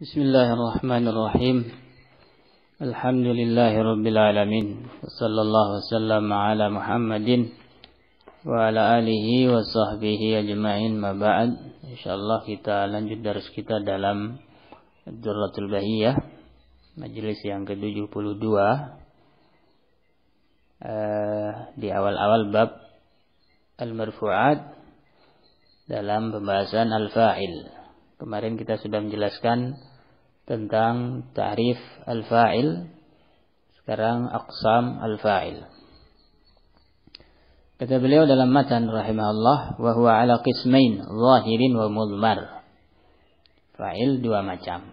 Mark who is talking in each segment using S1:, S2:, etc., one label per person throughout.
S1: Bismillahirrahmanirrahim. Alhamdulillahirrabbilalamin. Sallallahu wasallam ala Muhammadin. Wa ala alihi wa sahbihi ajma'in maba'ad. InsyaAllah kita lanjut darus kita dalam Duratul Bahiyah. Majelis yang ke-72. Uh, di awal-awal bab Al-Marfu'at. Dalam pembahasan Al-Fa'il. Al-Fa'il. Kemarin kita sudah menjelaskan tentang tarif al-fa'il. Sekarang aqsam al-fa'il. Kata beliau dalam matan rahimahullah Wahuwa ala qismain zahirin wa mudmar. Fa'il dua macam.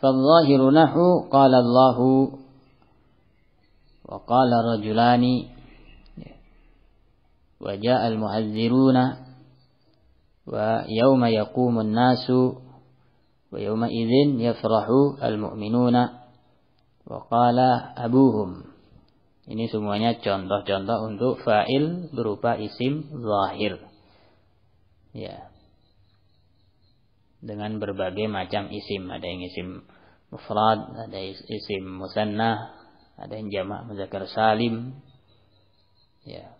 S1: Fadzahiru nahu qala Allahu wa qala rajulani ya, wa al muhazziruna wa yauma yaqumun nasu wa yauma idzin yafrahu almu'minuna wa qala abuhum ini semuanya contoh-contoh untuk fa'il berupa isim zahir ya dengan berbagai macam isim ada yang isim mufrad ada isim musanna ada yang jamak muzakkar salim ya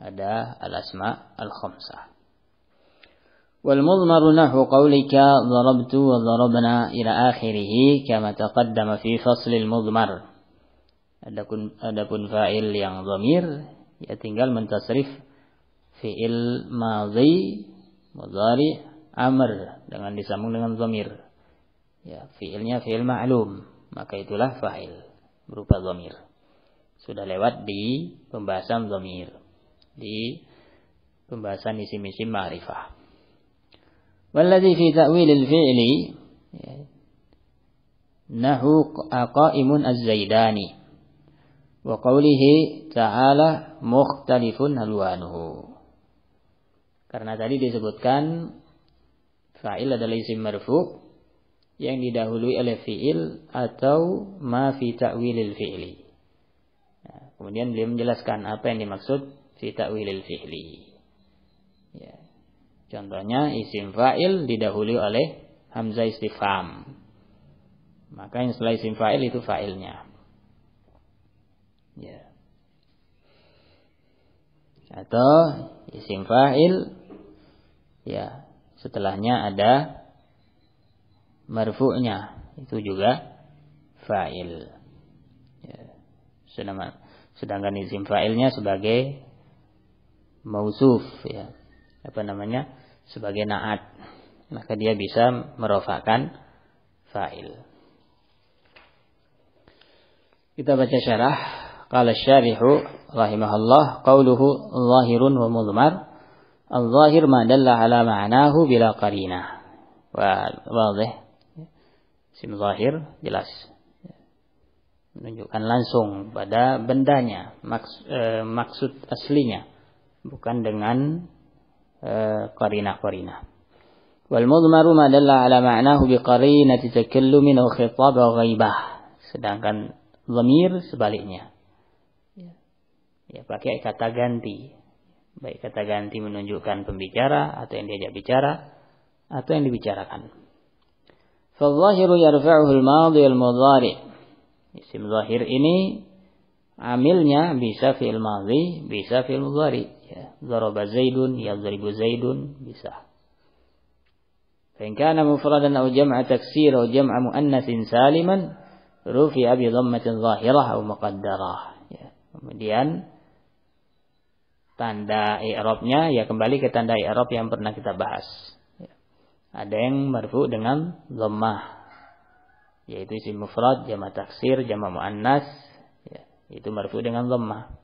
S1: ada al asma al khamsah والمضمر نحو قولك ضربت وضربنا إلى آخره كما تقدم في فصل المضمر adapun adapun fa'il yang dhamir ya tinggal mentasrif fi'il madhi mudhari amr dengan disambung dengan dhamir ya fi'ilnya fi'il ma'lum maka itulah fa'il berupa dhamir sudah lewat di pembahasan dhamir di pembahasan isim-isim ma'rifah والذي في تأويل الفعل نحو قائم الزيداني وقوله تعالى مختلف ألوانه karena tadi disebutkan fa'il adalah isim marfu yang didahului oleh fi'il atau ma fi ta'wilil fi'li. Nah, kemudian beliau menjelaskan apa yang dimaksud fi ta'wilil fi'li. Ya, Contohnya isim fa'il didahului oleh hamzah istifham. Maka yang setelah isim fa'il itu fa'ilnya. Ya. Atau isim fa'il ya, setelahnya ada marfu'nya. Itu juga fa'il. Ya. Sedangkan, isim fa'ilnya sebagai mausuf ya. Apa namanya? sebagai naat maka dia bisa merofakkan fa'il kita baca syarah qala syarihu rahimahullah qawluhu zahirun wa mudmar al-zahir ma dalla ala ma'nahu bila qarina wa wadih sim zahir jelas menunjukkan langsung pada bendanya maks, e, maksud aslinya bukan dengan قرينة Wal-mudmaru ma dalla ala ma'nahu biqarinati takallumin aw khitab aw Sedangkan lamir sebaliknya. Ya. ya. pakai kata ganti. Baik kata ganti menunjukkan pembicara atau yang diajak bicara atau yang dibicarakan. Fadh-dhahiru yarfa'uhu al-madhi wal ini amilnya bisa fi'il madhi, bisa fi'il mudhari. Ya, daraba Zaidun, yadribu Zaidun, bisa. فإن mufradan au jama taksir au jama mu'annasin saliman rufi abi dhammatin zahirah au مقدرة ya. kemudian tanda i'rabnya ya kembali ke tanda i'rab yang pernah kita bahas ya. ada yang marfu dengan dhammah yaitu isim mufrad jama taksir jama muannas itu marfu dengan dhammah.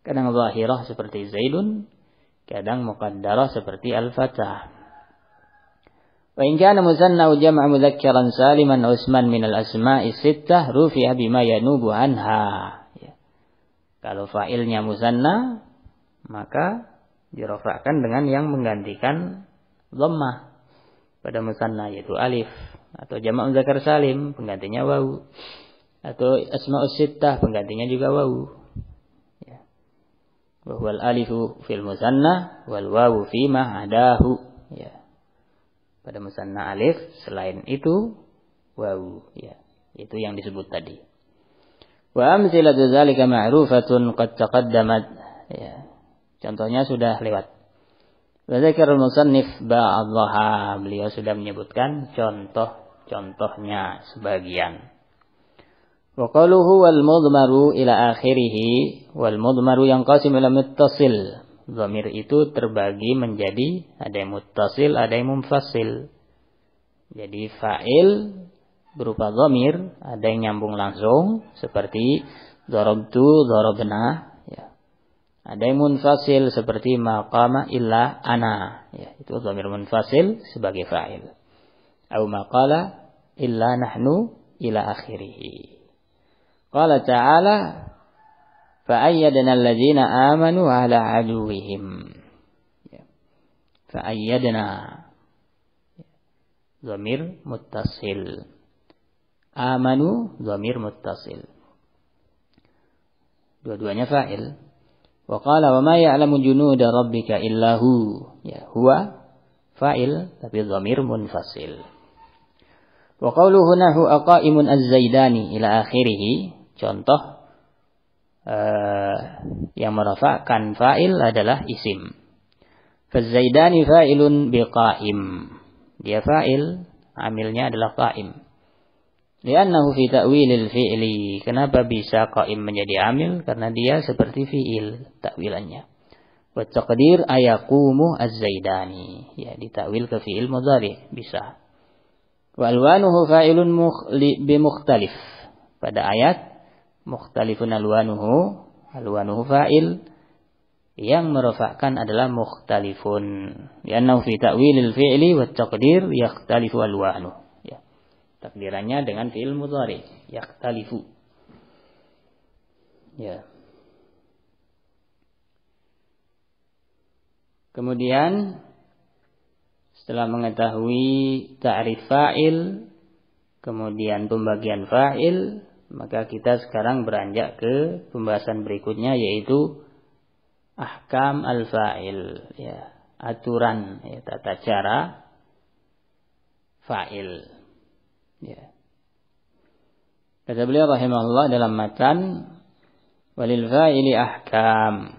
S1: Kadang zahirah seperti zaidun, kadang muqaddarah seperti al-fatah. Wa in kana musanna jama' mudhakkaran saliman Utsman min al-asma'i sittah rufi'a bima yanubu anha. Ya. Kalau fa'ilnya musanna, maka dirafakan dengan yang menggantikan lemah pada musanna yaitu alif atau jamak muzakkar salim penggantinya wau atau asma'us sittah penggantinya juga wawu ya. wal alifu fil musanna wal wawu fi adahu ya pada musanna alif selain itu wawu ya itu yang disebut tadi wa amsilatu dzalika ma'rufatun qad taqaddamat ya contohnya sudah lewat wa dzakara musannif ba'dhaha beliau sudah menyebutkan contoh-contohnya sebagian Wa qaluhu wal mudmaru ila akhirih wal mudmaru yang qasim ila muttasil. Dhamir itu terbagi menjadi ada yang muttasil, ada yang mumfasil. Jadi fa'il berupa dhamir, ada yang nyambung langsung seperti darabtu, darabna, ya. Ada yang munfasil seperti maqama illa ana, ya. Itu dhamir munfasil sebagai fa'il. Au maqala illa nahnu ila akhirih. قال تعالى فأيدنا الذين آمنوا على عدوهم فأيدنا ضمير متصل آمنوا ضمير متصل dua فاعل وقال وما يعلم جنود ربك إلا هو ya huwa fa'il tapi ضمير منفصل وقوله هنا هو أقائم الزيداني إلى آخره Contoh eh, yang merafakkan fa'il adalah isim. Fazaidani fa'ilun biqa'im. Dia fa'il, amilnya adalah qa'im. Liannahu fi ta'wilil fi'li. Kenapa bisa qa'im menjadi amil? Karena dia seperti fi'il takwilannya. Wa taqdir ayakumu az-zaidani. Ya, ditakwil ke fi'il mudhari. Bisa. Wa alwanuhu fa'ilun bimukhtalif. Pada ayat mukhtalifun alwanuhu alwanuhu fa'il yang merofakkan adalah mukhtalifun yannau fi ta'wilil fi'li wa taqdir yakhtalifu alwanuh ya takdirannya dengan fi'il mudhari yakhtalifu ya kemudian setelah mengetahui ta'rif fa'il kemudian pembagian fa'il maka kita sekarang beranjak ke pembahasan berikutnya yaitu ahkam al-fa'il ya, aturan ya, tata cara fa'il. Ya. Kata beliau rahimahullah dalam matan walil fa'ili ahkam.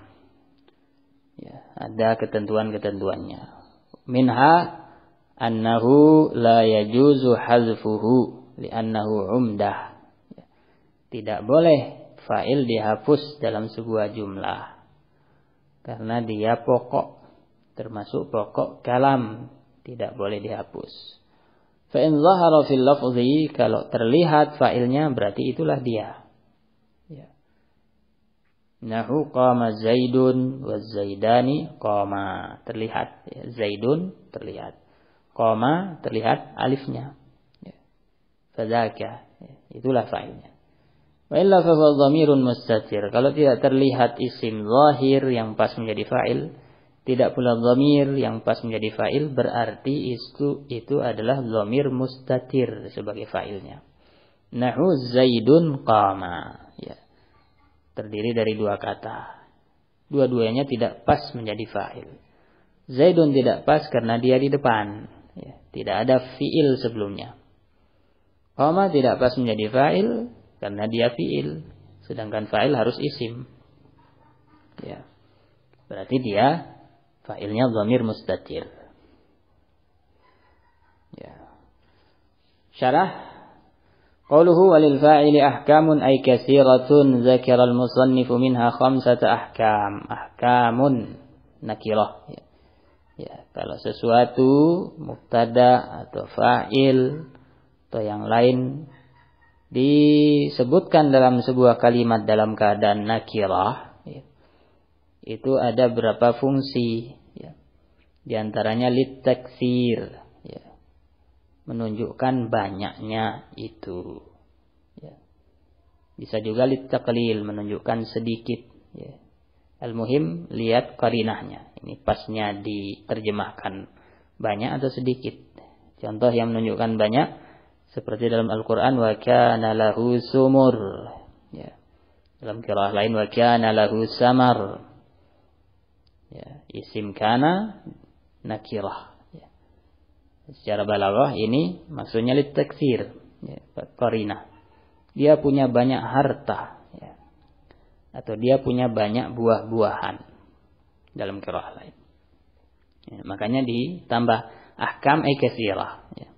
S1: Ya, ada ketentuan-ketentuannya. Minha annahu la yajuzu hazfuhu li'annahu umdah tidak boleh fa'il dihapus dalam sebuah jumlah karena dia pokok termasuk pokok kalam tidak boleh dihapus fa'in zahara fil lafzi kalau terlihat fa'ilnya berarti itulah dia ya nahu qama zaidun wa zaidani qama terlihat ya. zaidun terlihat qama terlihat alifnya ya. Ya. itulah fa'ilnya Wa mustatir. Kalau tidak terlihat isim zahir yang pas menjadi fa'il, tidak pula zamir yang pas menjadi fa'il berarti itu itu adalah zamir mustatir sebagai fa'ilnya. Nahu Zaidun qama. Ya. Terdiri dari dua kata. Dua-duanya tidak pas menjadi fa'il. Zaidun tidak pas karena dia di depan. Ya. Tidak ada fi'il sebelumnya. Qama tidak pas menjadi fa'il karena dia fiil sedangkan fa'il harus isim ya berarti dia fa'ilnya dhamir mustatir ya syarah qauluhu walil fa'ili ahkamun ay kasiratun zakara al-musannifu minha khamsata ahkam. Ahkamun nakirah. Ya. ya, kalau sesuatu mubtada atau fa'il atau yang lain disebutkan dalam sebuah kalimat dalam keadaan nakirah ya, itu ada berapa fungsi ya. di antaranya litaksir ya. menunjukkan banyaknya itu ya. bisa juga litaklil menunjukkan sedikit ya. al-muhim lihat karinahnya ini pasnya diterjemahkan banyak atau sedikit contoh yang menunjukkan banyak seperti dalam Al-Qur'an wa kana lahu sumur. Ya. Dalam kiraah lain wa kana lahu samar. Ya, isim kana nakirah. Ya. Secara balaghah ini maksudnya litaksir, ya, korina. Dia punya banyak harta, ya. atau dia punya banyak buah-buahan dalam kiraah lain. Ya, makanya ditambah ahkam ekesirah. Ya.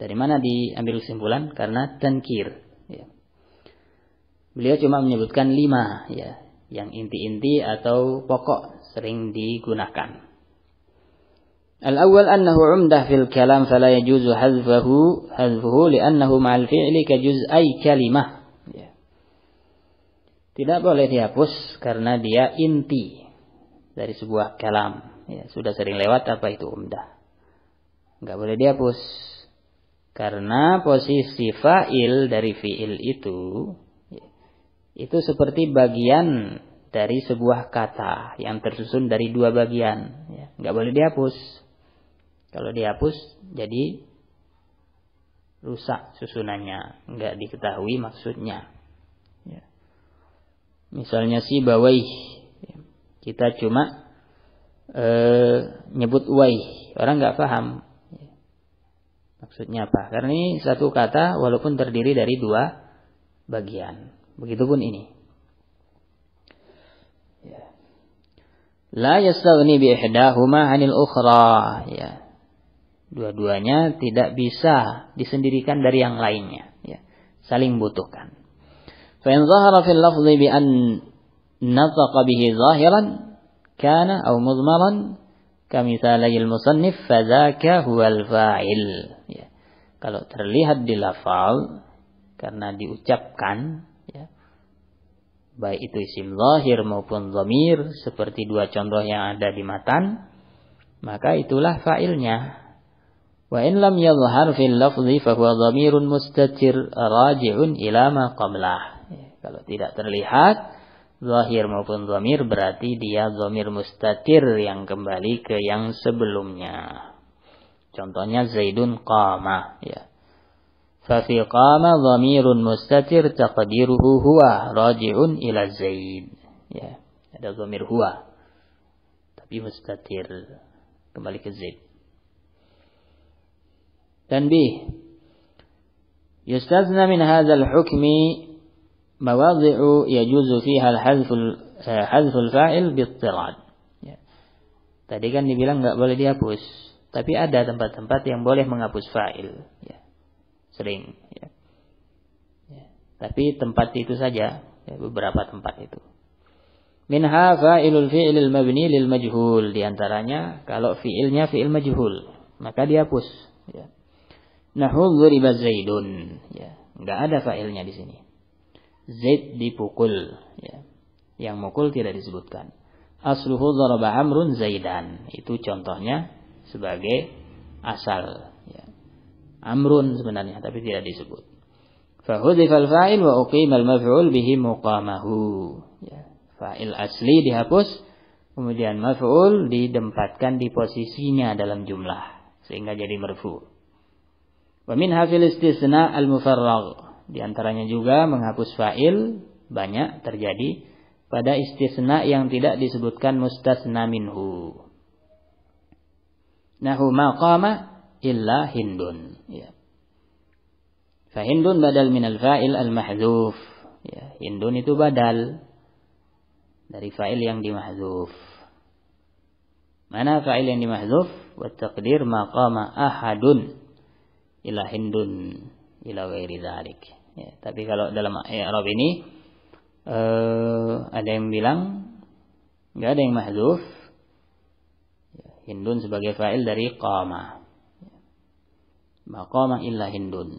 S1: Dari mana diambil kesimpulan? Karena tenkir. Ya. Beliau cuma menyebutkan lima, ya, yang inti-inti atau pokok sering digunakan. Al-awwal annahu umdah fil kalam fala yajuzu hazfahu hazfuhu li'annahu ma'al fi'li ka juz'ai kalimah. Ya. Tidak boleh dihapus karena dia inti dari sebuah kalam. Ya, sudah sering lewat apa itu umdah. Enggak boleh dihapus karena posisi fa'il dari fi'il itu itu seperti bagian dari sebuah kata yang tersusun dari dua bagian. Ya. Nggak boleh dihapus. Kalau dihapus jadi rusak susunannya, nggak diketahui maksudnya. Ya. Misalnya si bawai, ya. kita cuma e, nyebut wai, orang nggak paham Maksudnya apa? Karena ini satu kata walaupun terdiri dari dua bagian. Begitupun ini. Ya. La yastaghni bi ihdahuma 'anil ukhra. Ya. Dua-duanya tidak bisa disendirikan dari yang lainnya, ya. Saling butuhkan. Fa in zahara fil lafzi bi an nataqa bihi zahiran kana aw mudmaran kami salahil musannif fadzaka huwal fa'il ya. kalau terlihat di lafal karena diucapkan ya, baik itu isim zahir maupun zamir seperti dua contoh yang ada di matan maka itulah fa'ilnya wa in lam yadhhar fil lafzi fa huwa dhamirun mustatir raji'un ila ma qablah ya, kalau tidak terlihat zahir maupun zomir berarti dia zomir mustatir yang kembali ke yang sebelumnya. Contohnya Zaidun qama ya. Fafi qama dhamirun mustatir taqdiruhu huwa raji'un ila Zaid. Ya, ada zamir huwa. Tapi mustatir kembali ke Zaid. Dan B. Yustazna min hadzal hukmi mawadhi'u yajuzu fiha al-hadful al fa'il bittirad. Ya. Tadi kan dibilang nggak boleh dihapus, tapi ada tempat-tempat yang boleh menghapus fa'il, ya. Sering, ya. ya. Tapi tempat itu saja, ya, beberapa tempat itu. Minha fa'ilul fi'lil mabni lil majhul di antaranya kalau fi'ilnya fi'il majhul, maka dihapus, ya. Nahu dzuriba Zaidun, ya. Enggak ada fa'ilnya di sini. Zaid dipukul. Ya. Yang mukul tidak disebutkan. Asluhu zaraba amrun Zaidan. Itu contohnya sebagai asal. Ya. Amrun sebenarnya, tapi tidak disebut. Fahudifal fa'il wa uqimal maf'ul bihi muqamahu. Ya. Fa'il asli dihapus, kemudian maf'ul didempatkan di posisinya dalam jumlah. Sehingga jadi merfu. Wa min hafil istisna al mufarrag. Di antaranya juga menghapus fa'il banyak terjadi pada istisna yang tidak disebutkan mustasna minhu. Nahu maqama illa hindun. Ya. Fahindun badal minal fa'il al-mahzuf. Ya, hindun itu badal dari fa'il yang dimahzuf. Mana fa'il yang dimahzuf? Wa taqdir maqama ahadun ila hindun ila ghairi dhalik. Ya, tapi kalau dalam i'rab ini eh, ada yang bilang nggak ada yang mahzuf. Ya, hindun sebagai fa'il dari qama. Maqama illa hindun.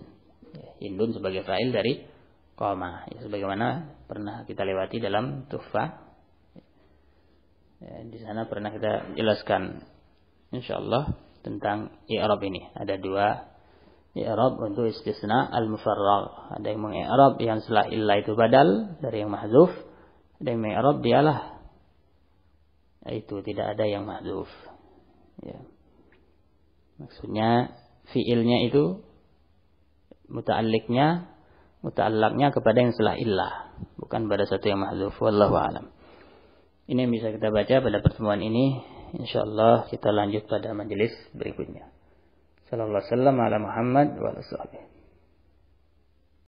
S1: Ya, hindun sebagai fa'il dari qama. Ya, sebagaimana pernah kita lewati dalam Tufah Ya, di sana pernah kita jelaskan insyaallah tentang i'rab ini. Ada dua I'rab untuk istisna al-mufarrag. Ada yang meng-i'rab yang setelah illa itu badal dari yang mahzuf. Ada yang meng-i'rab dialah itu tidak ada yang mahzuf. Ya. Maksudnya fiilnya itu muta'aliknya muta'alaknya kepada yang setelah illah bukan pada satu yang mahzuf wallahu alam. Ini yang bisa kita baca pada pertemuan ini. Insyaallah kita lanjut pada majelis berikutnya. صلى الله وسلم على محمد وعلى صحبه